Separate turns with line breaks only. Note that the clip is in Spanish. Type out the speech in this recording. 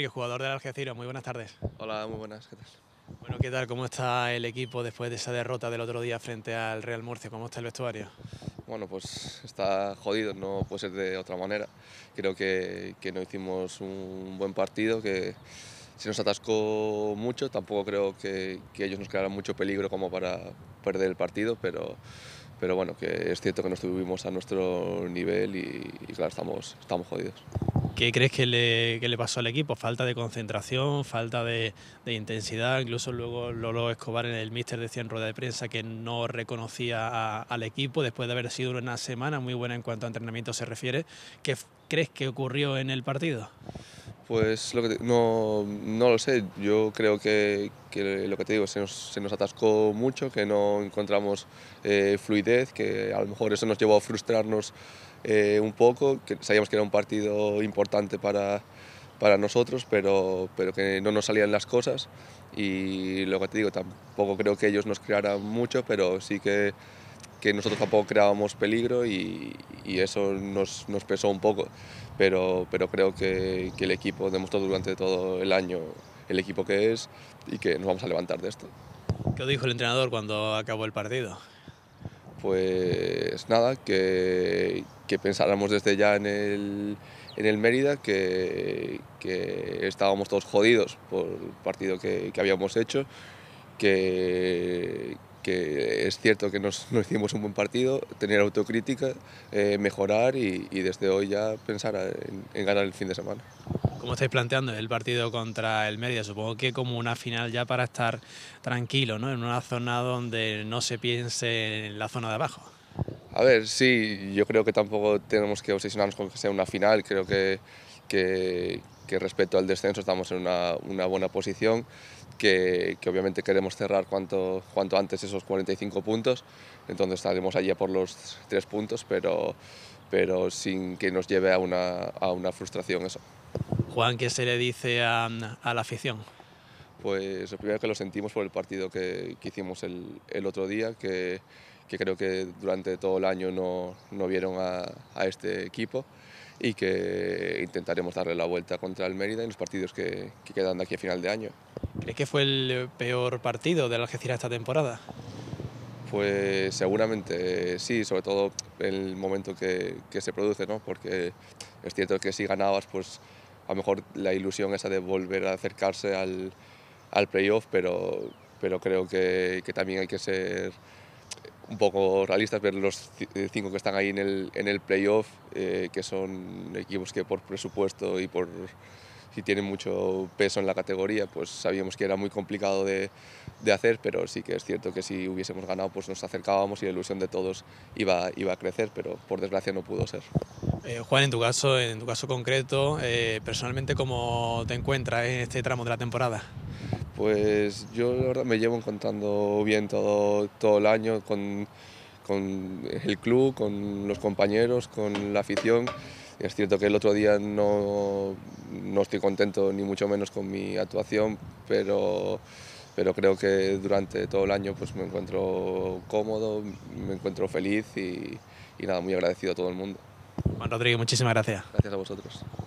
jugador del Algeciras, muy buenas tardes. Hola, muy buenas, ¿qué tal? Bueno, ¿qué tal? ¿Cómo está el equipo después de esa derrota del otro día frente al Real Murcia? ¿Cómo está el vestuario?
Bueno, pues está jodido, no puede ser de otra manera. Creo que, que no hicimos un buen partido, que se nos atascó mucho, tampoco creo que, que ellos nos crearan mucho peligro como para perder el partido, pero, pero bueno, que es cierto que no estuvimos a nuestro nivel y, y claro, estamos, estamos jodidos.
¿Qué crees que le, pasó al equipo? ¿Falta de concentración, falta de, intensidad? Incluso luego Lolo Escobar en el míster decía en rueda de prensa que no reconocía al equipo después de haber sido una semana muy buena en cuanto a entrenamiento se refiere. ¿Qué crees que ocurrió en el partido?
Pues no, lo sé, yo creo que, lo que te digo, se nos, atascó mucho, que no encontramos eh, fluidez, que a lo mejor eso nos llevó a frustrarnos eh, un poco, que sabíamos que era un partido importante para, para nosotros, pero, pero que no nos salían las cosas y lo que te digo, tampoco creo que ellos nos crearan mucho, pero sí que, que nosotros tampoco creábamos peligro y, y eso nos, nos, pesó un poco, pero, pero creo que, que el equipo demostró durante todo el año el equipo que es y que nos vamos a levantar de esto.
¿Qué dijo el entrenador cuando acabó el partido?
Pues nada, que, que pensáramos desde ya en el, en el Mérida, que, que, estábamos todos jodidos por el partido que, que habíamos hecho, que, que es cierto que nos, no hicimos un buen partido, tener autocrítica, eh, mejorar y, desde hoy ya pensar en, ganar el fin de semana.
¿Cómo estáis planteando el partido contra el Mérida? Supongo que como una final ya para estar tranquilo, ¿no? En una zona donde no se piense en la zona de abajo.
A ver, sí, yo creo que tampoco tenemos que obsesionarnos con que sea una final, creo que que, respecto al descenso estamos en una, buena posición, que, obviamente queremos cerrar cuanto, cuanto antes esos 45 puntos, entonces estaremos allí por los tres puntos, pero, pero sin que nos lleve a una, a una frustración eso. Juan, ¿qué se le dice a, la afición? Pues lo primero que lo sentimos por el partido que, que hicimos el, el otro día, que que creo que durante todo el año no, no vieron a, este equipo y que intentaremos darle la vuelta contra el Mérida en los partidos que, quedan de aquí a final de año.
¿Crees que fue el peor partido del Algeciras esta temporada?
Pues seguramente sí, sobre todo en el momento que, se produce, ¿no? porque es cierto que si ganabas, pues a lo mejor la ilusión esa de volver a acercarse al, al playoff, pero, pero creo que, que también hay que ser un poco realistas, ver los eh, cinco que están ahí en el, en el playoff, eh, que son equipos que por presupuesto y por si tienen mucho peso en la categoría, pues sabíamos que era muy complicado de, de, hacer, pero sí que es cierto que si hubiésemos ganado, pues nos acercábamos y la ilusión de todos iba, iba a crecer, pero por desgracia no pudo ser.
Eh, Juan, en tu caso, en tu caso concreto, personalmente, ¿cómo te encuentras en este tramo de la temporada?
Pues yo me llevo encontrando bien todo, el año con, el club, con los compañeros, con la afición. Es cierto que el otro día no, estoy contento ni mucho menos con mi actuación, pero, pero creo que durante todo el año pues me encuentro cómodo, me encuentro feliz y, y nada, muy agradecido a todo el mundo.
Juan Rodríguez, muchísimas gracias. Gracias a vosotros.